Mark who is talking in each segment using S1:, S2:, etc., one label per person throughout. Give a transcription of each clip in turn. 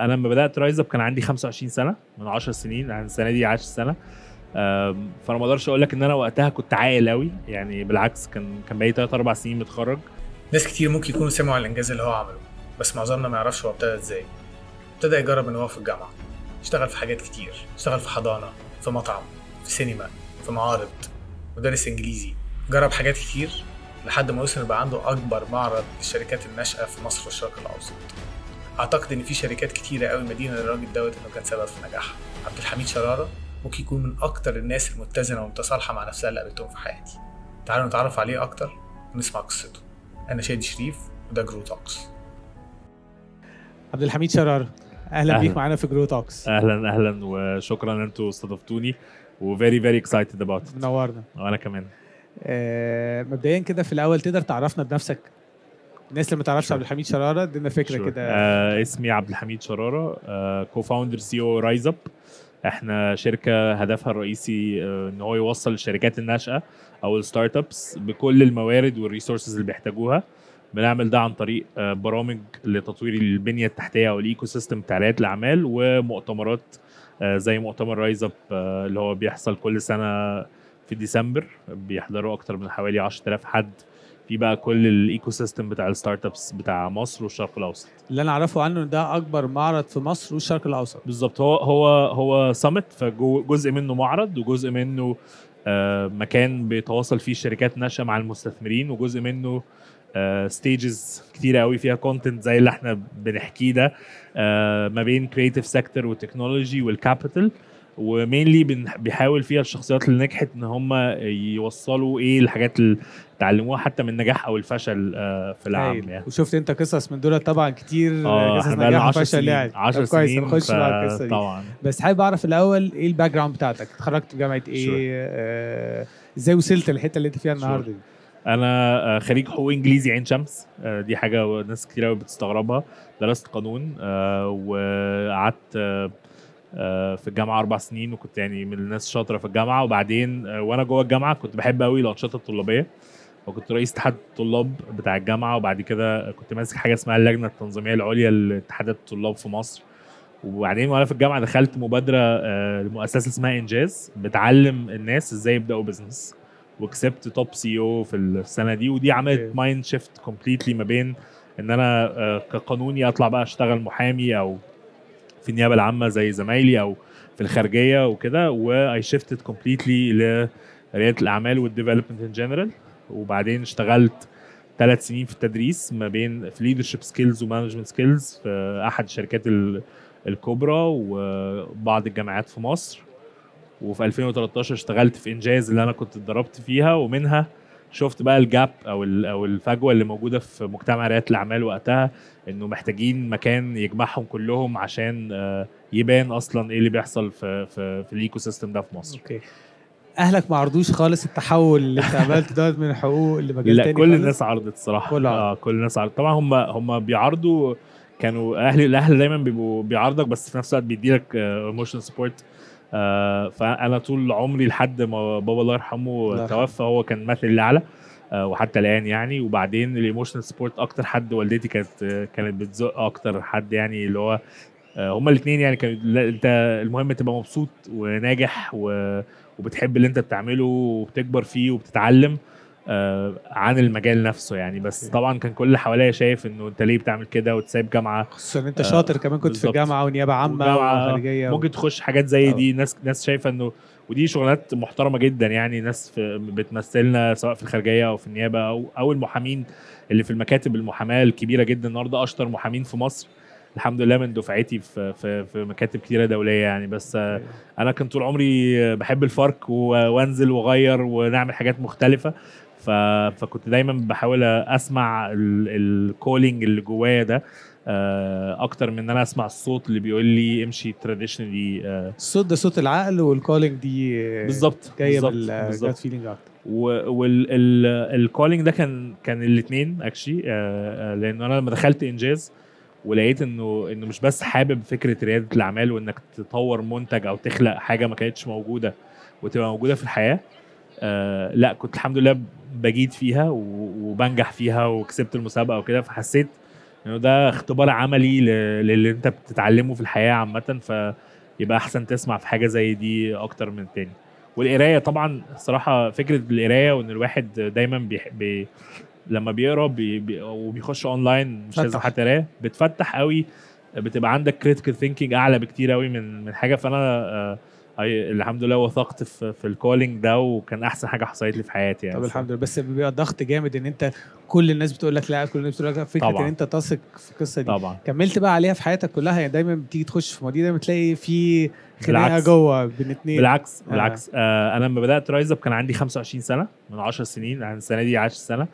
S1: انا لما بدات رايز اب كان عندي 25 سنه من 10 سنين عن السنه دي 10 سنه فانا ما اقدرش اقول لك ان انا وقتها كنت عاقل قوي يعني بالعكس كان كان بقالي 3 4 سنين متخرج
S2: ناس كتير ممكن يكونوا سمعوا عن الانجاز اللي هو عمله بس معظمنا ما يعرفش هو ابتدى ازاي ابتدى يجرب ان هو في الجامعه اشتغل في حاجات كتير اشتغل في حضانه في مطعم في سينما في معارض مدرس انجليزي جرب حاجات كتير لحد ما وصل بقى عنده اكبر معرض للشركات الناشئه في مصر والشرق الاوسط اعتقد ان في شركات كتيره قوي مدينه للراجل دوت انه كان سبب في نجاحها عبد الحميد شراره ممكن يكون من اكتر الناس المتزنه ومتصالحه مع نفسها اللي قابلتهم في حياتي تعالوا نتعرف عليه اكتر ونسمع قصته انا شادي شريف وده جرو توكس عبد الحميد شراره اهلا, أهلا. بيك معانا في جرو توكس اهلا اهلا
S1: وشكرا ان انتوا استضفتوني وفيري فيري اكسايتد اباوت منورنا وانا كمان
S2: آه مبدئيا كده في الاول تقدر تعرفنا بنفسك
S1: الناس اللي ما تعرفش عبد الحميد شراره ادينا فكره كده آه اسمي عبد الحميد شراره آه كو فاوندر سي او رايز اب احنا شركه هدفها الرئيسي آه ان هو يوصل الشركات الناشئه او الستارت ابس بكل الموارد والريسورسز اللي بيحتاجوها بنعمل ده عن طريق آه برامج لتطوير البنيه التحتيه او الايكو سيستم بتاع رياده الاعمال ومؤتمرات آه زي مؤتمر رايز اب آه، اللي هو بيحصل كل سنه في ديسمبر بيحضروا اكتر من حوالي 10000 حد في بقى كل الايكو سيستم بتاع الستارت ابس بتاع مصر والشرق الاوسط اللي انا اعرفه عنه ده اكبر معرض في مصر والشرق الاوسط بالظبط هو هو هو سمت فجزء منه معرض وجزء منه آه، مكان بيتواصل فيه شركات ناشئه مع المستثمرين وجزء منه ستيجز آه، كتيره قوي فيها كونتنت زي اللي احنا بنحكيه ده آه، ما بين كريتيف سيكتور والتكنولوجي والكابيتال ومينلي بيحاول فيها الشخصيات اللي نجحت ان هم يوصلوا ايه الحاجات اللي اتعلموها حتى من النجاح او الفشل آه، في العام أيوة. يعني
S2: وشفت انت قصص من دول طبعا كتير قصص نجاح وفشل يعني 10 سنين نخش بقى القصه دي بس حابب اعرف الاول ايه الباك جراوند بتاعتك اتخرجت بجامعه ايه ازاي وصلت للحته اللي انت فيها النهارده دي
S1: انا آه، خريج حقوق انجليزي عين شمس آه، دي حاجه ناس كتير قوي بتستغربها درست قانون آه، وقعدت في الجامعه اربع سنين وكنت يعني من الناس الشاطره في الجامعه وبعدين وانا جوه الجامعه كنت بحب قوي الانشطه الطلابيه وكنت رئيس اتحاد الطلاب بتاع الجامعه وبعد كده كنت ماسك حاجه اسمها اللجنه التنظيميه العليا لاتحادات الطلاب في مصر وبعدين وانا في الجامعه دخلت مبادره لمؤسسه اسمها انجاز بتعلم الناس ازاي يبداوا بزنس وكسبت توب سي او e في السنه دي ودي عملت مايند شيفت كومبليتلي ما بين ان انا آه، كقانوني اطلع بقى اشتغل محامي او في النيابه العامه زي زمايلي او في الخارجيه وكده واي شيفتد كومبليتلي لرياده الاعمال والديفلوبمنت ان جنرال وبعدين اشتغلت ثلاث سنين في التدريس ما بين في ليدرشيب سكيلز ومانجمنت سكيلز في احد الشركات الكبرى وبعض الجامعات في مصر وفي 2013 اشتغلت في انجاز اللي انا كنت اتدربت فيها ومنها شفت بقى الجاب او او الفجوه اللي موجوده في مجتمع رياده الاعمال وقتها انه محتاجين مكان يجمعهم كلهم عشان آه، يبان اصلا ايه اللي بيحصل في في, في الايكو سيستم ده في مصر. اوكي. اهلك ما عرضوش خالص التحول اللي انت عملته ده من حقوق مجال لا تاني كل الناس عرضت الصراحه كل عرض. اه كل الناس عرضت طبعا هم هم بيعرضوا كانوا اهل الاهل دايما بيبقوا بيعرضك بس في نفس الوقت بيديلك ايموشن آه، سبورت آه، فانا طول عمري لحد ما بابا الله يرحمه توفى هو كان مثلي الاعلى آه، وحتى الان يعني وبعدين الايموشنال سبورت اكتر حد والدتي كانت كانت بتزق اكتر حد يعني اللي هو آه، هما الاثنين يعني كان انت المهم تبقى مبسوط وناجح وبتحب اللي انت بتعمله وبتكبر فيه وبتتعلم آه، عن المجال نفسه يعني بس طبعا كان كل حواليا شايف انه انت ليه بتعمل كده وتسيب جامعه خصوصا ان انت آه، شاطر كمان كنت في جامعه ونيابه عامه وخارجيه ممكن تخش حاجات زي دي ناس ناس شايفه انه ودي شغلات محترمه جدا يعني ناس في بتمثلنا سواء في الخارجيه او في النيابه او او المحامين اللي في المكاتب المحاماه الكبيره جدا النهارده اشطر محامين في مصر الحمد لله من دفعتي في في, في مكاتب كتيره دوليه يعني بس آه، أيوه. انا كنت طول عمري بحب الفرق وانزل واغير ونعمل حاجات مختلفه ف... فكنت دايما بحاول اسمع الكولينج اللي جوايا ده آه، اكتر من ان انا اسمع الصوت اللي بيقول لي امشي تراديشنالي
S2: الصوت آه. ده صوت العقل والكولينج دي بالظبط جايه بالجاد فيلينج اكتر
S1: والكولينج ده كان كان الاثنين اكشلي آه، لان انا لما دخلت انجاز ولقيت انه انه مش بس حابب فكره رياده الاعمال وانك تطور منتج او تخلق حاجه ما كانتش موجوده وتبقى موجوده في الحياه آه، لا كنت الحمد لله بجيد فيها وبنجح فيها وكسبت المسابقه وكده فحسيت انه يعني ده اختبار عملي للي انت بتتعلمه في الحياه عامه فيبقى احسن تسمع في حاجه زي دي اكتر من التاني والقرايه طبعا صراحه فكره القرايه وان الواحد دايما بيح... بي... لما بيقرا بي... بي... وبيخش اونلاين مش لازم حتى قرايه بتفتح قوي بتبقى عندك كريتيكال ثينكينج اعلى بكتير قوي من من حاجه فانا آه اي الحمد لله وثقت في, في الكولينج ده وكان احسن حاجه حصلت لي في حياتي يعني طب الحمد لله بس بيبقى ضغط جامد ان انت كل الناس
S2: بتقول لك لا كل الناس بتقول لك لا فكره طبعا. ان انت تثق
S1: في القصه دي طبعا
S2: كملت بقى عليها في حياتك كلها يعني دايما بتيجي تخش في مواضيع دايما تلاقي في خناقه جوه بين اتنين بالعكس آه. بالعكس
S1: آه انا لما بدات رايز اب كان عندي 25 سنه من 10 سنين يعني السنه دي 10 سنه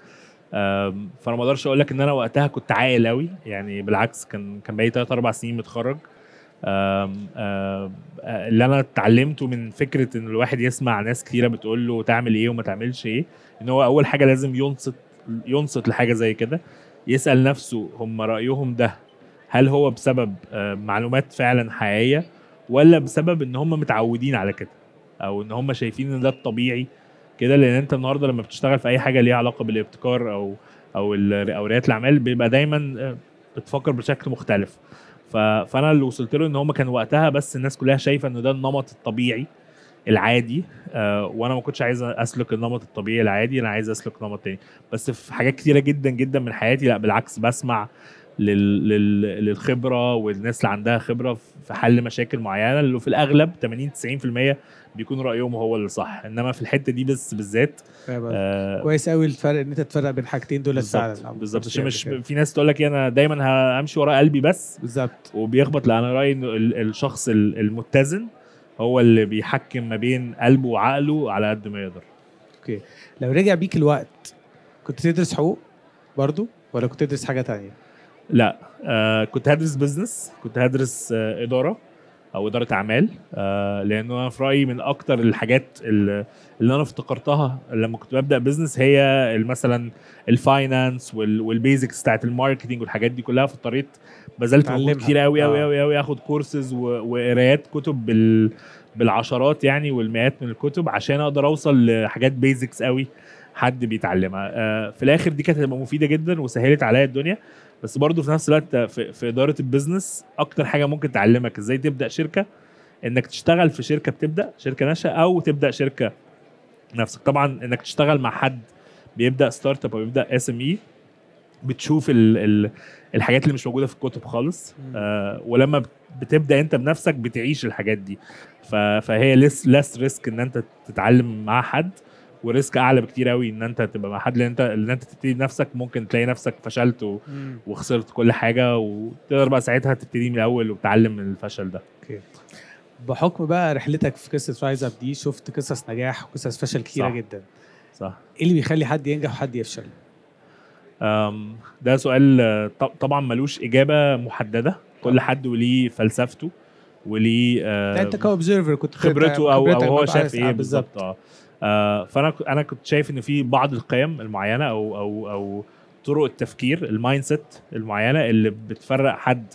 S1: فانا ما اقدرش اقول لك ان انا وقتها كنت عاقل قوي يعني بالعكس كان كان بقالي 3 4 سنين متخرج آه، اللي انا اتعلمته من فكره ان الواحد يسمع ناس كثيره بتقول له تعمل ايه وما تعملش ايه ان هو اول حاجه لازم ينصت ينصت لحاجه زي كده يسال نفسه هم رايهم ده هل هو بسبب آه، معلومات فعلا حقيقيه ولا بسبب ان هم متعودين على كده او ان هم شايفين ان ده الطبيعي كده لان انت النهارده لما بتشتغل في اي حاجه ليها علاقه بالابتكار او او او رياده الاعمال بيبقى دايما آه، بتفكر بشكل مختلف فانا اللي وصلت له ان هم كان وقتها بس الناس كلها شايفه ان ده النمط الطبيعي العادي آه وانا ما كنتش عايز اسلك النمط الطبيعي العادي انا عايز اسلك نمط تاني بس في حاجات كتيره جدا جدا من حياتي لا بالعكس بسمع لل... لل... للخبره والناس اللي عندها خبره في حل مشاكل معينه اللي في الاغلب 80 90% بيكون رايهم هو اللي صح انما في الحته دي بس بالذات آه كويس قوي الفرق ان انت تفرق بين حاجتين دول فعلا بالظبط عشان يعني مش في ناس تقول لك انا دايما همشي ورا قلبي بس بالظبط وبيخبط لا انا رايي ان الشخص المتزن هو اللي بيحكم ما بين قلبه وعقله على قد ما يقدر اوكي لو رجع بيك الوقت كنت تدرس حقوق برضو ولا كنت تدرس حاجه تانية لا آه كنت هدرس بزنس كنت هدرس آه اداره او اداره اعمال آه، لانه انا في رايي من اكتر الحاجات اللي انا افتكرتها لما كنت ببدا بزنس هي مثلا الفاينانس والبيزكس بتاعت الماركتنج والحاجات دي كلها فاضطريت بذلت مجهود كتير قوي قوي قوي آه. قوي اخد كورسز وقرايات كتب بال بالعشرات يعني والمئات من الكتب عشان اقدر اوصل لحاجات بيزكس قوي حد بيتعلمها آه، في الاخر دي كانت هتبقى مفيده جدا وسهلت عليا الدنيا بس برضه في نفس الوقت في, في اداره البيزنس اكتر حاجه ممكن تعلمك ازاي تبدا شركه انك تشتغل في شركه بتبدا شركه ناشئه او تبدا شركه نفسك طبعا انك تشتغل مع حد بيبدا ستارت اب او بيبدا اس ام اي بتشوف الـ الـ الحاجات اللي مش موجوده في الكتب خالص آه ولما بتبدا انت بنفسك بتعيش الحاجات دي فهي لس لس ريسك ان انت تتعلم مع حد وريسك اعلى بكتير قوي ان انت تبقى مع حد اللي انت اللي انت تبتدي بنفسك ممكن تلاقي نفسك فشلت وخسرت كل حاجه وتقدر بقى ساعتها تبتدي من الاول وتتعلم من الفشل ده.
S2: اوكي. بحكم بقى رحلتك في قصه رايز اب دي شفت قصص نجاح
S1: وقصص فشل كتيره صح. جدا. صح.
S2: ايه اللي بيخلي حد ينجح
S1: وحد يفشل؟ ده سؤال طبعا ملوش اجابه محدده كل حد وليه فلسفته وليه انت
S2: كاوبزرفر كنت خبرته او, أو هو شاف ايه آه، بالظبط
S1: آه. آه، فانا انا كنت شايف ان في بعض القيم المعينه او او او طرق التفكير المايند سيت المعينه اللي بتفرق حد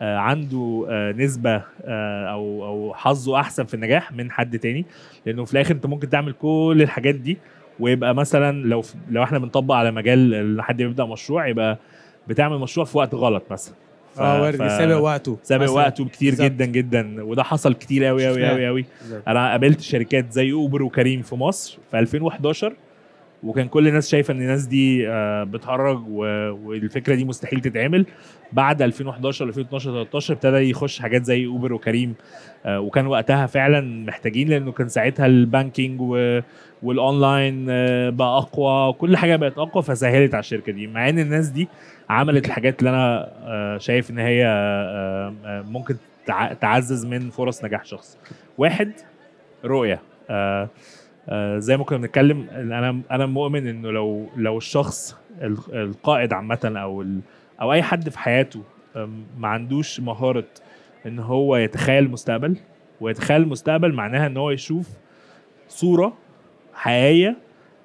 S1: آه، عنده آه، نسبه او او حظه احسن في النجاح من حد تاني لانه في الاخر انت ممكن تعمل كل الحاجات دي ويبقى مثلا لو لو احنا بنطبق على مجال حد بيبدا مشروع يبقى بتعمل مشروع في وقت غلط مثلا ف... اه وردي ف... سابق وقته سابق وقته كتير بالزبط. جدا جدا وده حصل كتير قوي قوي قوي قوي انا قابلت شركات زي اوبر وكريم في مصر في 2011 وكان كل الناس شايفه ان الناس دي آه، بتهرج والفكره دي مستحيل تتعمل بعد 2011 2012 13 ابتدى يخش حاجات زي اوبر وكريم آه، وكان وقتها فعلا محتاجين لانه كان ساعتها البانكينج والاونلاين آه، بقى اقوى كل حاجه بقت اقوى فسهلت على الشركه دي مع ان الناس دي عملت الحاجات اللي انا شايف ان هي ممكن تعزز من فرص نجاح شخص واحد رؤيه آه، زي ما كنا بنتكلم انا انا مؤمن انه لو لو الشخص القائد عامه او او اي حد في حياته ما عندوش مهاره ان هو يتخيل المستقبل ويتخيل المستقبل معناها ان هو يشوف صوره حقيقيه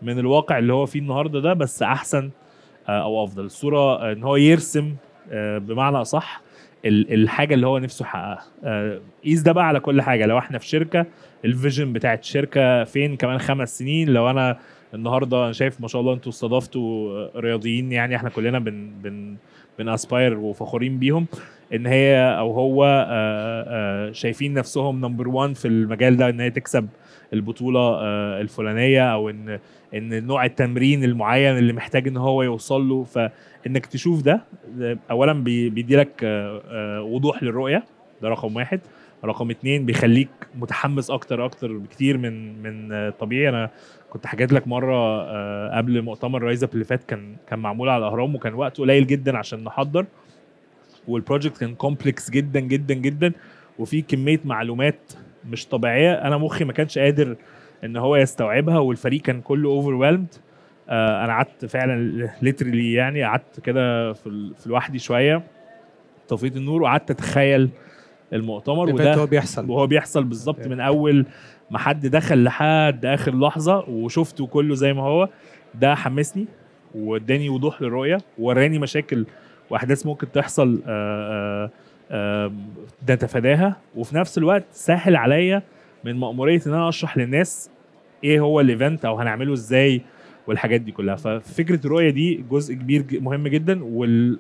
S1: من الواقع اللي هو فيه النهارده ده بس احسن آه، او افضل الصوره ان هو يرسم آه، بمعنى اصح الحاجه اللي هو نفسه يحققها آه، قيس ده بقى على كل حاجه لو احنا في شركه الفيجن بتاعت الشركه فين كمان خمس سنين لو انا النهارده انا شايف ما شاء الله انتوا استضفتوا رياضيين يعني احنا كلنا بن بن بن اسباير وفخورين بيهم ان هي او هو آه، آه، شايفين نفسهم نمبر 1 في المجال ده ان هي تكسب البطوله الفلانيه او ان ان نوع التمرين المعين اللي محتاج ان هو يوصل له ف انك تشوف ده اولا بيديلك آه، آه، وضوح للرؤيه ده رقم واحد رقم اتنين بيخليك متحمس اكتر اكتر بكتير من من آه، طبيعي انا كنت حكيت لك مره قبل مؤتمر رايز اب اللي فات كان كان معمول على الاهرام وكان وقت قليل جدا عشان نحضر والبروجكت كان كومبلكس جدا جدا جدا وفي كميه معلومات مش طبيعيه انا مخي ما كانش قادر ان هو يستوعبها والفريق كان كله اوفر آه، انا قعدت فعلا ليترلي يعني قعدت كده في, في لوحدي شويه طفيت النور وقعدت اتخيل المؤتمر إيه وده هو بيحصل وهو بيحصل بالظبط إيه. من اول ما حد دخل لحد اخر لحظه وشفته كله زي ما هو ده حمسني واداني وضوح للرؤيه ووراني مشاكل واحداث ممكن تحصل آه، آه، نتفاداها وفي نفس الوقت سهل عليا من مأمورية ان انا اشرح للناس ايه هو الايفنت او هنعمله ازاي والحاجات دي كلها ففكره الرؤيه دي جزء كبير مهم جدا وال...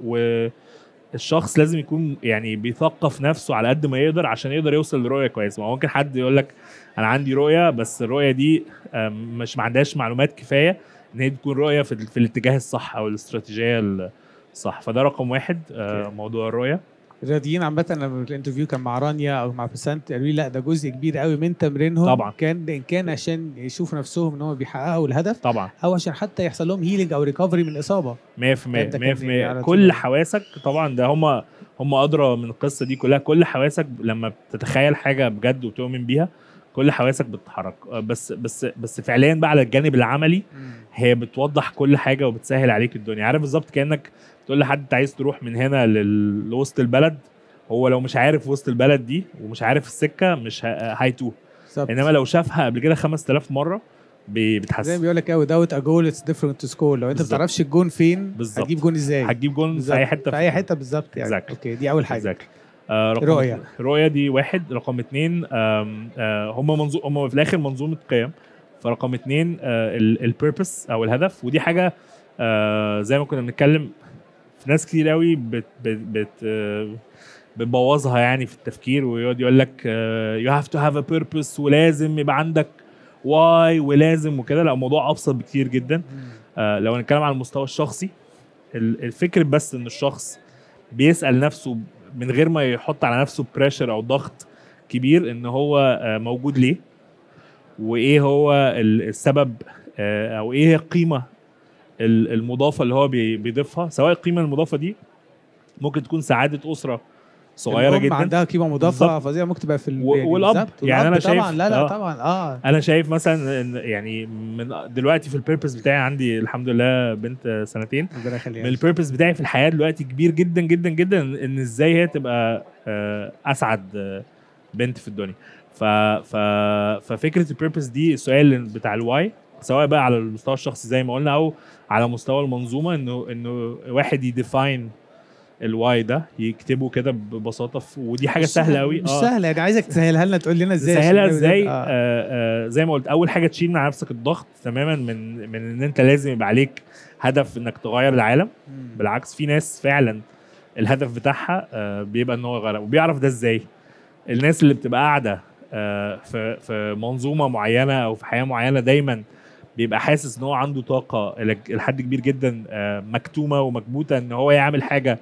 S1: والشخص لازم يكون يعني بيثقف نفسه على قد ما يقدر عشان يقدر يوصل لرؤيه كويسه ما ممكن حد يقول لك انا عندي رؤيه بس الرؤيه دي مش ما عندهاش معلومات كفايه ان هي تكون رؤيه في, في الاتجاه الصح او الاستراتيجيه الصح فده رقم واحد آه، موضوع الرؤيه الرياضيين عامة لما الانترفيو كان
S2: مع رانيا او مع بسنت قالوا لي لا ده جزء كبير قوي من تمرينهم طبعا كان ان كان عشان يشوفوا نفسهم ان هم بيحققوا الهدف طبعا او عشان حتى يحصل لهم هيلينج او ريكفري من الاصابه
S1: 100% 100% كل حواسك طبعا ده هم هم ادرى من القصه دي كلها كل حواسك لما بتتخيل حاجه بجد وتؤمن بيها كل حواسك بتتحرك آه، بس بس بس فعليا بقى على الجانب العملي هي بتوضح كل حاجه وبتسهل عليك الدنيا عارف بالظبط كانك تقول لحد انت عايز تروح من هنا لوسط البلد هو لو مش عارف وسط البلد دي ومش عارف السكه مش هيتوه انما لو شافها قبل كده 5000 مره بتحس زي ما بيقول لك قوي داوت ا جول اتس ديفرنت
S2: تو سكول لو انت
S1: ما بتعرفش الجون فين هتجيب جون ازاي هتجيب جون في اي حته في اي حته بالظبط يعني اوكي دي اول حاجه exactly. آه، رؤية رؤية دي واحد رقم اتنين آه، هم منظو هم في الآخر منظومة قيم فرقم اتنين آه، البيربس أو الهدف ودي حاجة زي ما كنا بنتكلم في ناس كتير قوي بت بت بت بتبوظها يعني في التفكير ويقعد يقول لك يو هاف تو هاف ا بيربس ولازم يبقى عندك واي ولازم وكده لا الموضوع ابسط بكتير جدا لو هنتكلم على المستوى الشخصي الفكر بس ان الشخص بيسال نفسه من غير ما يحط على نفسه بريشر او ضغط كبير ان هو آه، موجود ليه وايه هو السبب آه، او ايه هي القيمه المضافه اللي هو بيضيفها سواء القيمه المضافه دي ممكن تكون سعاده اسره صغيره جدا عندها قيمه مضافه
S2: فظيعه ممكن تبقى في
S1: البيت والاب يعني انا شايف طبعا لا لا آه. طبعا اه انا شايف مثلا إن يعني من دلوقتي في البيربز بتاعي عندي الحمد لله بنت سنتين ربنا يخليها من البيربز بتاعي في الحياه دلوقتي كبير جدا جدا جدا ان ازاي هي تبقى آه، اسعد آه، بنت في الدنيا ف... ف... ففكره البيربز دي السؤال بتاع الواي سواء بقى على المستوى الشخصي زي ما قلنا او على مستوى المنظومه انه انه واحد يديفاين الواي ده يكتبه كده ببساطه ودي حاجه سهله قوي مش آه.
S2: سهله عايزك تسهلها لنا تقول لنا ازاي تسهلها ازاي آه.
S1: آه زي ما قلت اول حاجه تشيل من نفسك الضغط تماما من من ان انت لازم يبقى عليك هدف انك تغير العالم م. بالعكس في ناس فعلا الهدف بتاعها آه بيبقى ان هو يغير وبيعرف ده ازاي الناس اللي بتبقى قاعده آه في في منظومه معينه او في حياه معينه دايما بيبقى حاسس ان هو عنده طاقه لحد كبير جدا آه، مكتومه ومكبوته ان هو يعمل حاجه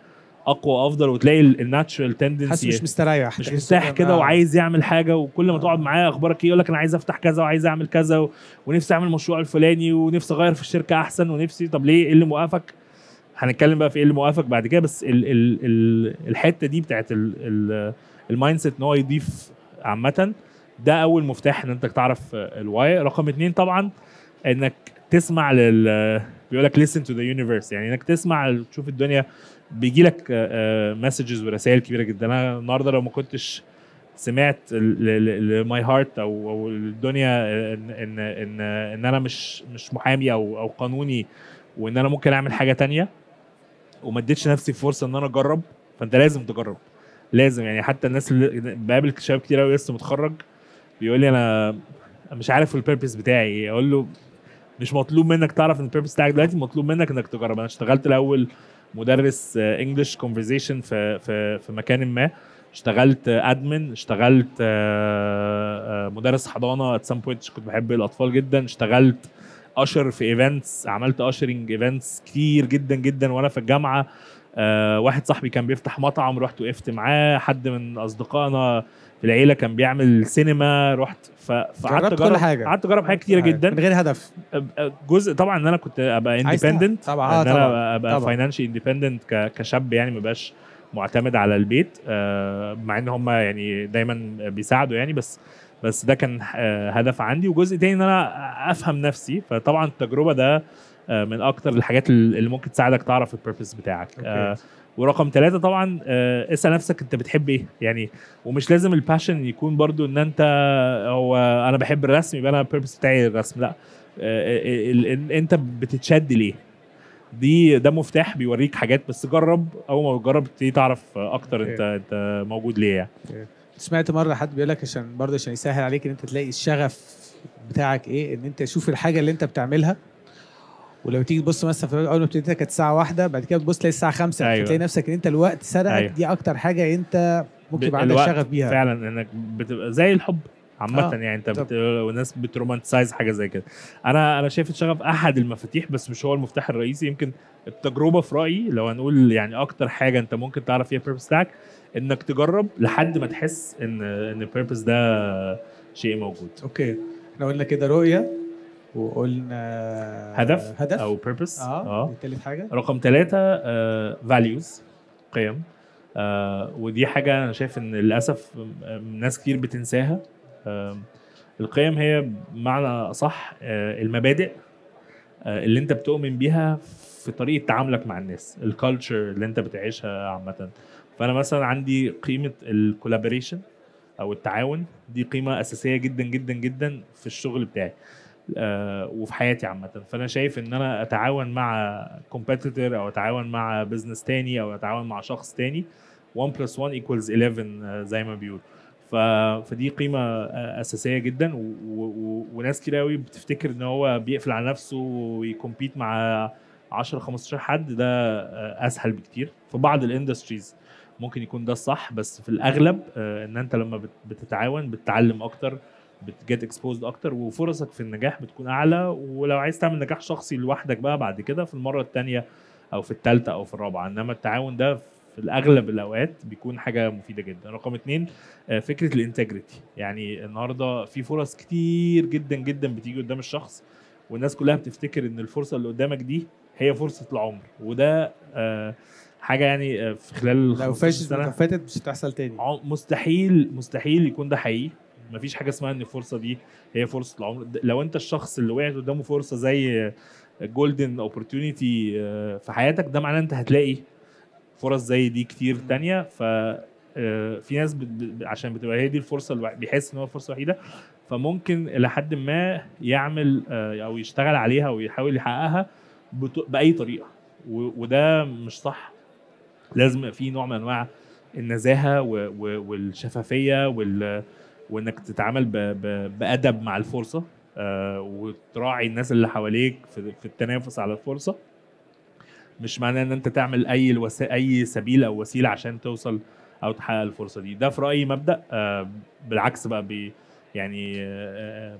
S1: اقوى افضل وتلاقي الناتشرال تندنسي حاسس مش مستريح مش مستريح كده وعايز يعمل حاجه وكل ما تقعد معاه اخبارك ايه يقول لك انا عايز افتح كذا وعايز اعمل كذا و... ونفسي اعمل المشروع الفلاني ونفسي اغير في الشركه احسن ونفسي طب ليه ايه اللي موقفك هنتكلم بقى في ايه اللي موقفك بعد كده بس ال ال ال الحته دي بتاعت المايند سيت ان هو يضيف عامه ده اول مفتاح ان انت تعرف الواي رقم اثنين طبعا انك تسمع لل بيقول لك listen to the universe يعني انك تسمع تشوف الدنيا بيجي لك مسجز ورسائل كبيره جدا انا النهارده لو ما كنتش سمعت لماي هارت او او الدنيا ان ان ان انا مش مش محامي او او قانوني وان انا ممكن اعمل حاجه تانية وما اديتش نفسي فرصه ان انا اجرب فانت لازم تجرب لازم يعني حتى الناس اللي بقابل شباب كتير قوي لسه متخرج بيقول لي انا مش عارف البيربز بتاعي ايه اقول له مش مطلوب منك تعرف ان البيربز بتاعك دلوقتي مطلوب منك انك تجرب انا اشتغلت الاول مدرس انجلش آه، كونفرزيشن في في في مكان ما اشتغلت ادمن اشتغلت آه، آه، مدرس حضانه ات سام بوينت كنت بحب الاطفال جدا اشتغلت اشر في ايفنتس عملت اشرنج ايفنتس كتير جدا جدا وانا في الجامعه آه واحد صاحبي كان بيفتح مطعم رحت وقفت معاه حد من اصدقائنا في العيله كان بيعمل سينما رحت فقعدت اجرب كل حاجه قعدت اجرب حاجات آه، كتيره جدا من غير هدف جزء طبعا ان انا كنت ابقى اندبندنت طبعا ان انا ابقى فاينانشال اندبندنت كشاب يعني ما بقاش معتمد على البيت آه، مع ان هم يعني دايما بيساعدوا يعني بس بس ده كان آه، هدف عندي وجزء تاني ان انا افهم نفسي فطبعا التجربه ده آه، من اكتر الحاجات اللي ممكن تساعدك تعرف البيربز بتاعك okay. آه، ورقم ثلاثة طبعا آه، اسأل نفسك انت بتحب ايه يعني ومش لازم الباشن يكون برضو ان انت هو انا بحب الرسم يبقى انا البيربز بتاعي الرسم لا انت بتتشد ليه دي ده مفتاح بيوريك حاجات بس جرب اول ما تجرب تعرف اكتر انت انت موجود ليه يعني
S2: سمعت مره حد بيقول لك عشان برضه عشان يسهل عليك ان انت تلاقي الشغف بتاعك ايه ان انت تشوف الحاجه اللي انت بتعملها ولما تيجي تبص مثلا في اول ما ابتديتها كانت الساعه واحدة بعد كده تبص تلاقي الساعه 5 أيوة. فتلاقي نفسك ان انت الوقت سرقك أيوة. دي اكتر حاجه انت ممكن يبقى عندك شغف بيها فعلا
S1: انك بتبقى زي الحب عامة آه. يعني انت بت... والناس بترومانتسايز حاجة زي كده. انا انا شايف الشغف احد المفاتيح بس مش هو المفتاح الرئيسي يمكن التجربة في رأيي لو هنقول يعني اكتر حاجة انت ممكن تعرف فيها البيربس بتاعك انك تجرب لحد ما تحس ان ان البيربس ده شيء موجود. اوكي احنا قلنا كده رؤية وقلنا هدف هدف او بيربس اه, آه. تالت حاجه رقم ثلاثه فاليوز آه قيم آه ودي حاجه انا شايف ان للاسف ناس كتير بتنساها آه القيم هي بمعنى صح آه المبادئ آه اللي انت بتؤمن بيها في طريقه تعاملك مع الناس الكالتشر اللي انت بتعيشها عامه فانا مثلا عندي قيمه الكولابوريشن او التعاون دي قيمه اساسيه جدا جدا جدا في الشغل بتاعي آه، وفي حياتي عامه فانا شايف ان انا اتعاون مع كومبيتيتور او اتعاون مع بزنس تاني او اتعاون مع شخص تاني 1 بلس 1 ايكوالز 11 زي ما بيقولوا فدي قيمه آه، اساسيه جدا و... و... وناس كتير قوي بتفتكر ان هو بيقفل على نفسه ويكومبيت مع 10 15 حد ده آه، اسهل بكتير في بعض الاندستريز ممكن يكون ده الصح بس في الاغلب ان انت لما بتتعاون بتتعلم اكتر بتجت اكسبوزد اكتر وفرصك في النجاح بتكون اعلى ولو عايز تعمل نجاح شخصي لوحدك بقى بعد كده في المره الثانيه او في الثالثه او في الرابعه انما التعاون ده في الاغلب الاوقات بيكون حاجه مفيده جدا رقم اتنين آه، فكره الانتجريتي يعني النهارده في فرص كتير جدا جدا بتيجي قدام الشخص والناس كلها بتفتكر ان الفرصه اللي قدامك دي هي فرصه العمر وده آه، حاجه يعني آه، في خلال لو فاشل فاتت مش هتحصل تاني مستحيل مستحيل يكون ده حقيقي مفيش حاجه اسمها ان الفرصه دي هي فرصه العمر لو انت الشخص اللي وقعت قدامه فرصه زي جولدن اوبورتيونيتي آه، في حياتك ده معناه انت هتلاقي فرص زي دي كتير تانية ف آه، في ناس عشان بتبقى هي دي الفرصه اللي بيحس ان هو الفرصه الوحيده فممكن الى حد ما يعمل آه، او يشتغل عليها ويحاول يحققها باي طريقه وده مش صح لازم في نوع من انواع النزاهه والشفافيه وال وانك تتعامل بادب مع الفرصه آه وتراعي الناس اللي حواليك في, التنافس على الفرصه مش معناه ان انت تعمل اي اي سبيل او وسيله عشان توصل او تحقق الفرصه دي ده في رايي مبدا آه بالعكس بقى بي يعني آه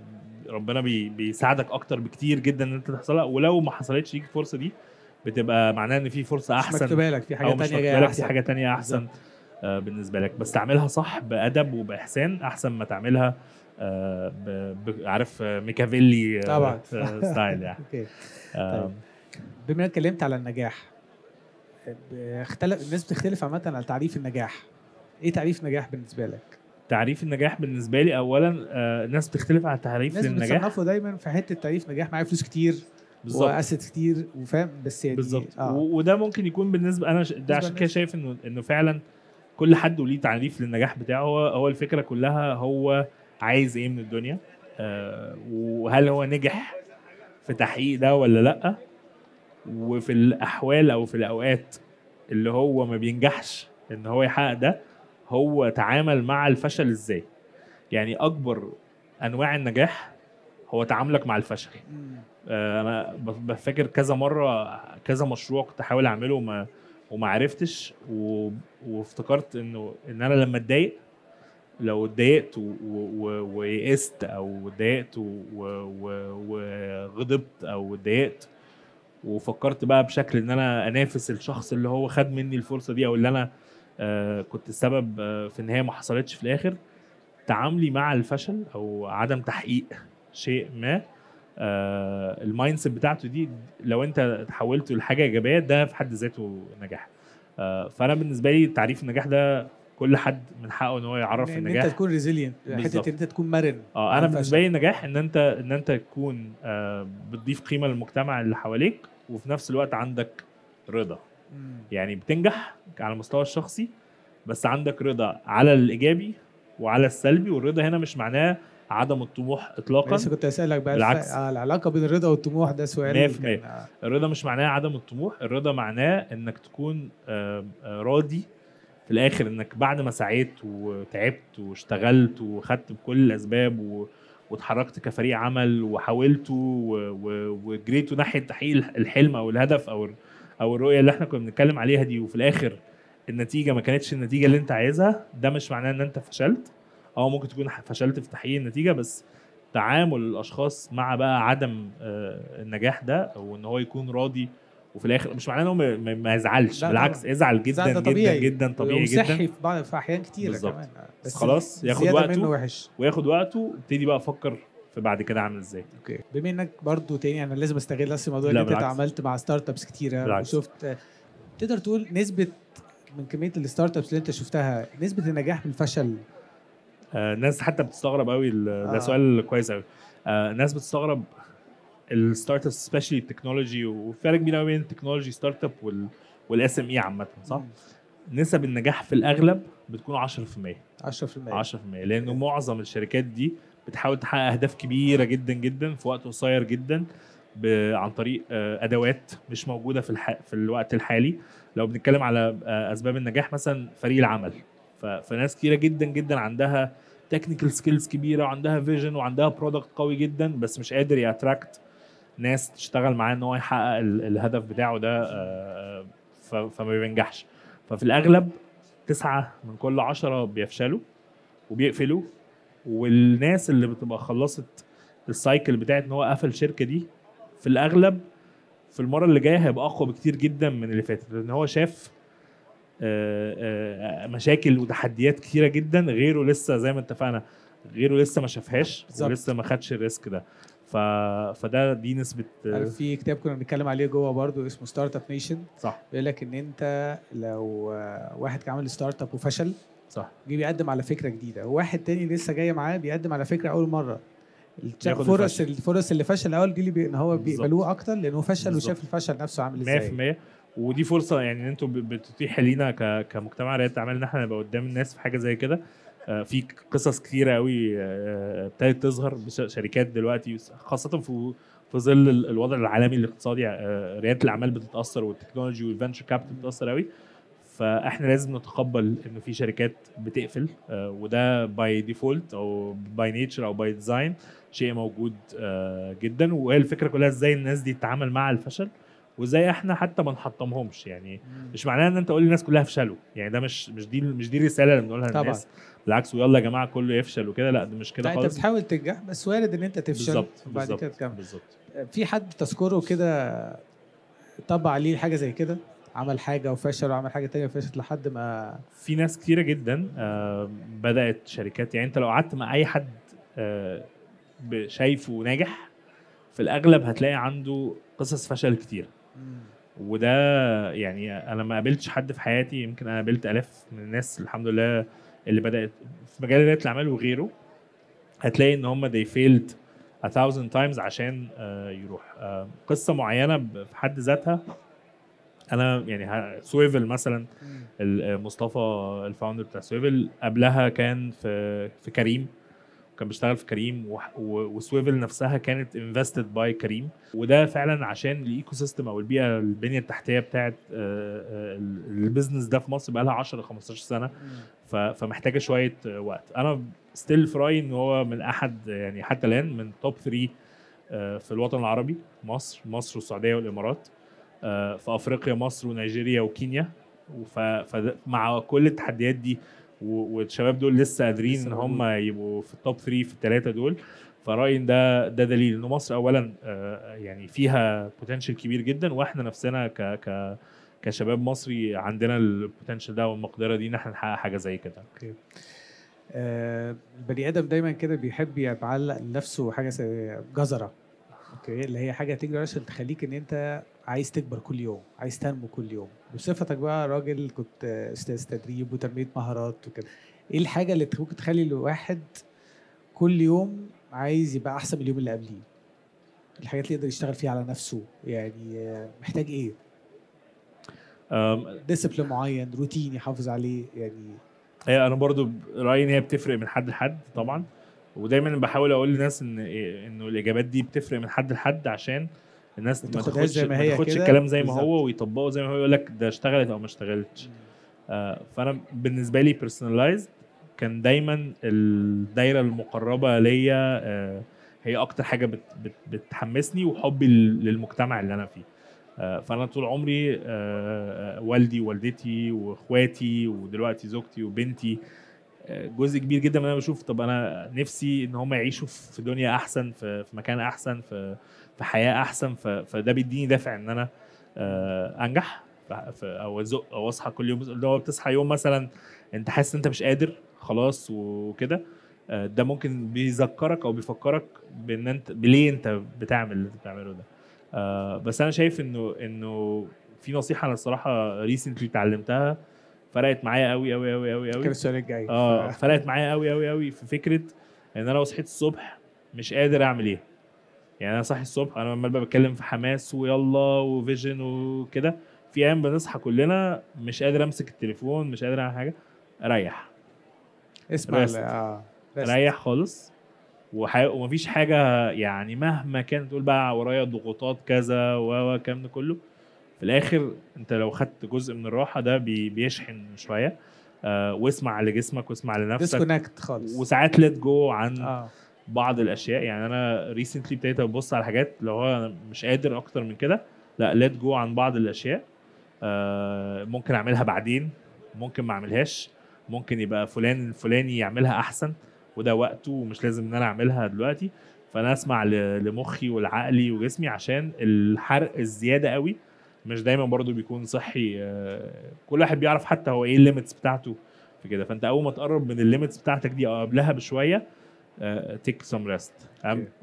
S1: ربنا بي... بيساعدك اكتر بكتير جدا ان انت تحصلها ولو ما حصلتش ليك الفرصه دي بتبقى معناه ان في فرصه احسن مكتوبه لك في حاجه ثانيه جايه في حاجه ثانيه احسن آه، بالنسبه لك بس تعملها صح بادب وباحسان احسن ما تعملها عارف ميكافيلي طبعا ستايل بما انك اتكلمت على النجاح
S2: اختلف الناس بتختلف عامه على تعريف النجاح ايه تعريف النجاح بالنسبه لك
S1: تعريف النجاح بالنسبه لي اولا آه، الناس بتختلف على تعريف الناس النجاح الناس
S2: بتصنفه دايما في حته
S1: تعريف نجاح معايا فلوس كتير بالظبط كتير وفاهم بس يعني بالظبط آه. وده ممكن يكون بالنسبه انا ده عشان كده شايف انه انه فعلا آه كل حد وليه تعريف للنجاح بتاعه هو الفكره كلها هو عايز ايه من الدنيا آه وهل هو نجح في تحقيق ده ولا لا وفي الاحوال او في الاوقات اللي هو ما بينجحش ان هو يحقق ده هو تعامل مع الفشل ازاي يعني اكبر انواع النجاح هو تعاملك مع الفشل آه انا بفكر كذا مره كذا مشروع كنت احاول اعمله وما وما عرفتش و... وافتكرت انه ان انا لما اتضايق لو اتضايقت ويئست او اتضايقت وغضبت او اتضايقت وفكرت بقى بشكل ان انا انافس الشخص اللي هو خد مني الفرصه دي او اللي انا آه كنت السبب آه في ان هي ما حصلتش في الاخر تعاملي مع الفشل او عدم تحقيق شيء ما آه، المايند سيت بتاعته دي لو انت تحولته لحاجه ايجابيه ده في حد ذاته نجاح آه، فانا بالنسبه لي تعريف النجاح ده كل حد من حقه ان هو يعرف إن النجاح ان انت تكون ريزيلينت يعني حته ان انت تكون مرن اه انا بالنسبه لي النجاح ان انت ان انت تكون آه، بتضيف قيمه للمجتمع اللي حواليك وفي نفس الوقت عندك رضا يعني بتنجح على المستوى الشخصي بس عندك رضا على الايجابي وعلى السلبي والرضا هنا مش معناه عدم الطموح اطلاقا بس كنت اسالك بقى بالعكس آه
S2: العلاقه بين الرضا والطموح ده سؤال
S1: 100% الرضا مش معناه عدم الطموح الرضا معناه انك تكون آه، راضي في الاخر انك بعد ما سعيت وتعبت واشتغلت وخدت بكل الاسباب و... واتحركت كفريق عمل وحاولت و... و... وجريت ناحيه تحقيق الحلم او الهدف او او الرؤيه اللي احنا كنا بنتكلم عليها دي وفي الاخر النتيجه ما كانتش النتيجه اللي انت عايزها ده مش معناه ان انت فشلت اه ممكن تكون فشلت في تحقيق النتيجه بس تعامل الاشخاص مع بقى عدم آه، النجاح ده وان هو يكون راضي وفي الاخر مش معناه ان هو ما يزعلش بالعكس يزعل جدا طبيعي. جدا جدا طبيعي جدا صحي
S2: في بعض في احيان كتير كمان بس خلاص ياخد وقته وحش.
S1: وياخد وقته ابتدي بقى افكر في بعد كده عامل ازاي اوكي بما
S2: انك برضو تاني انا لازم استغل نفس الموضوع اللي انت اتعاملت مع ستارت ابس كتيره بالعكس. وشفت تقدر تقول نسبه من كميه الستارت ابس اللي انت شفتها نسبه النجاح من الفشل
S1: الناس آه، حتى بتستغرب قوي ده آه. سؤال كويس قوي الناس آه، بتستغرب الستارت اب سبيشلي التكنولوجي وفرق كبير قوي بين التكنولوجي ستارت اب والاس ام اي عامه صح؟ نسب النجاح في الاغلب بتكون 10% 10% 10% لان معظم الشركات دي بتحاول تحقق اهداف كبيره جدا جدا في وقت قصير جدا عن طريق ادوات مش موجوده في في الوقت الحالي لو بنتكلم على اسباب النجاح مثلا فريق العمل فناس كتيره جدا جدا عندها تكنيكال سكيلز كبيره وعندها فيجن وعندها برودكت قوي جدا بس مش قادر ياتراكت ناس تشتغل معاه ان هو يحقق الهدف بتاعه ده آه، آه، فما بينجحش ففي الاغلب تسعة من كل عشرة بيفشلوا وبيقفلوا والناس اللي بتبقى خلصت السايكل بتاعت ان هو قفل شركه دي في الاغلب في المره اللي جايه هيبقى اقوى بكتير جدا من اللي فاتت لان هو شاف آه، آه، مشاكل وتحديات كتيره جدا غيره لسه زي ما اتفقنا غيره لسه ما شافهاش ولسه ما خدش الريسك ده ف... فده دي نسبه آه، في كتاب كنا بنتكلم عليه جوه برضو اسمه ستارت اب نيشن صح بيقول لك ان
S2: انت لو واحد عمل ستارت اب وفشل صح جه بيقدم على فكره جديده وواحد تاني لسه جاي معاه بيقدم على فكره اول مره الفرص الفرص اللي فشل الاول دي اللي بي... ان هو بيقبلوه اكتر لانه فشل بالزبط. وشاف الفشل نفسه عامل ازاي
S1: 100% ودي فرصه يعني ان انتم بتتيح لينا كمجتمع رياده اعمال ان احنا نبقى قدام الناس في حاجه زي كده آه، في قصص كتيره قوي آه، آه، ابتدت تظهر بشركات دلوقتي خاصه في في ظل الوضع العالمي الاقتصادي رياده الاعمال بتتاثر والتكنولوجي والفنشر كاب بتتاثر قوي فاحنا لازم نتقبل ان في شركات بتقفل وده باي ديفولت او باي نيتشر او باي ديزاين شيء موجود جدا وهي الفكره كلها ازاي الناس دي تتعامل مع الفشل وازاي احنا حتى ما نحطمهمش يعني مش معناه ان انت تقول الناس كلها فشلوا يعني ده مش مش دي مش دي الرساله اللي بنقولها للناس بالعكس ويلا يا جماعه كله يفشل وكده لا ده مش كده خالص انت
S2: بتحاول تنجح بس وارد ان انت تفشل بالظبط وبعد كده تكمل بالظبط في حد تذكره كده طبع عليه حاجه زي كده عمل حاجه وفشل وعمل حاجه تانية وفشلت لحد ما
S1: في ناس كتيره جدا آه، بدات شركات يعني انت لو قعدت مع اي حد آه، شايفه ناجح في الاغلب هتلاقي عنده قصص فشل كتير وده يعني انا ما قابلتش حد في حياتي يمكن انا قابلت الاف من الناس الحمد لله اللي بدات في مجال رياده الاعمال وغيره هتلاقي ان هم they failed a thousand times عشان آه، يروح آه، قصه معينه في حد ذاتها انا يعني سويفل مثلا مصطفى الفاوندر بتاع سويفل قبلها كان في في كريم كان بيشتغل في كريم وسويفل نفسها كانت انفستد باي كريم وده فعلا عشان الايكو سيستم او البيئه البنيه التحتيه بتاعت آه، آه، البيزنس ده في مصر بقى لها 10 15 سنه فمحتاجه شويه وقت انا ستيل في رايي ان هو من احد يعني حتى الان من توب 3 آه، في الوطن العربي مصر مصر والسعوديه والامارات في افريقيا مصر ونيجيريا وكينيا فمع كل التحديات دي والشباب دول لسه قادرين ان هم يبقوا في التوب 3 في الثلاثه دول فرايي ده ده دليل ان مصر اولا آه، يعني فيها بوتنشال كبير جدا واحنا نفسنا ك ك كشباب مصري عندنا البوتنشال ده والمقدره دي ان احنا نحقق حاجه زي كده. اوكي.
S2: البني آه، ادم دايما كده بيحب يتعلق لنفسه حاجه جزره اوكي اللي هي حاجه تجري عشان تخليك ان انت عايز تكبر كل يوم عايز تنمو كل يوم بصفتك بقى راجل كنت استاذ تدريب وتنميه مهارات وكده ايه الحاجه اللي ممكن تخلي الواحد كل يوم عايز يبقى احسن من اليوم اللي قبليه الحاجات اللي يقدر يشتغل فيها على نفسه يعني محتاج ايه ديسيبلين معين روتين يحافظ عليه يعني
S1: هي انا برضو رايي ان هي بتفرق من حد لحد طبعا ودايما بحاول اقول للناس ان إيه، انه الاجابات دي بتفرق من حد لحد عشان الناس ما تاخدش ما هي تاخدش الكلام زي ما هو ويطبقه زي ما هو يقول لك ده اشتغلت او ما اشتغلتش آه فانا بالنسبه لي بيرسونلايز كان دايما الدايره المقربه ليا آه هي اكتر حاجه بت بت بتحمسني وحبي للمجتمع اللي انا فيه آه، فانا طول عمري آه، آه، والدي ووالدتي واخواتي ودلوقتي زوجتي وبنتي جزء كبير جدا من انا بشوف طب انا نفسي ان هم يعيشوا في دنيا احسن في مكان احسن في في حياه احسن فده بيديني دافع ان انا آه، انجح او ازق او اصحى كل يوم اللي هو بتصحى يوم مثلا انت حاسس انت مش قادر خلاص وكده آه، ده ممكن بيذكرك او بيفكرك بان انت ليه انت بتعمل اللي انت بتعمله ده آه بس انا شايف انه انه في نصيحه انا الصراحه ريسنتلي اتعلمتها فرقت معايا قوي قوي قوي قوي قوي كان السؤال الجاي اه فرقت معايا قوي قوي قوي في فكره ان انا لو صحيت الصبح مش قادر اعمل ايه يعني انا صاحي الصبح انا عمال بتكلم في حماس ويلا وفيجن وكده في ايام بنصحى كلنا مش قادر امسك التليفون مش قادر اعمل حاجه اريح اسمع اه اريح خالص ومفيش حاجه يعني مهما كان تقول بقى ورايا ضغوطات كذا وكام ده كله في الاخر انت لو خدت جزء من الراحه ده بي... بيشحن شويه آه واسمع لجسمك واسمع لنفسك ديسكونكت خالص وساعات ليت جو عن آه. بعض الاشياء يعني انا ريسنتلي ابتديت ابص على حاجات لو هو انا مش قادر اكتر من كده لا ليت جو عن بعض الاشياء آه ممكن اعملها بعدين ممكن ما اعملهاش ممكن يبقى فلان الفلاني يعملها احسن وده وقته ومش لازم ان انا اعملها دلوقتي فانا اسمع لمخي ولعقلي وجسمي عشان الحرق الزياده قوي مش دايما برضو بيكون صحي آه، كل واحد بيعرف حتى هو ايه الليميتس بتاعته في كده فانت اول ما تقرب من الليميتس بتاعتك دي او قبلها بشويه تيك سم ريست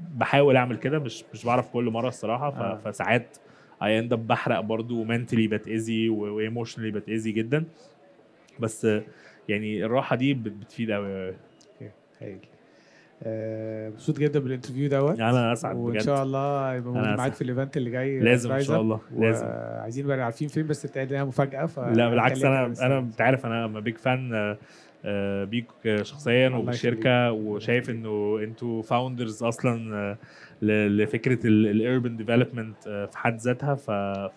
S1: بحاول اعمل كده مش مش بعرف كل مره الصراحه آه. فساعات اي اند اب بحرق برضو ومنتلي بتاذي وايموشنلي بتاذي جدا بس يعني الراحه دي بتفيد قوي هايل
S2: آه، مبسوط جدا بالانترفيو دوت انا اسعد وان شاء الله يبقى موجود معاك في الايفنت اللي جاي لازم ان شاء الله لازم
S1: عايزين نبقى عارفين فين بس بتاعت لنا مفاجاه لا بالعكس انا انا انت عارف انا بيج فان آه، بيك شخصيا وبالشركه وشايف انه انتوا فاوندرز اصلا آه، لفكره الاربن ديفلوبمنت آه، في حد ذاتها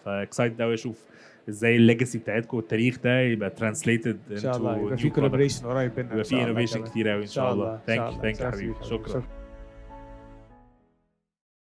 S1: فاكسايتد قوي اشوف ازاي الليجاسي بتاعتكم والتاريخ ده يبقى ترانسليتد ان شاء الله يبقى في كولابريشن قريب بينا يبقى في انوفيشن كتير قوي ان شاء الله ثانك يو ثانك يو حبيبي شكرا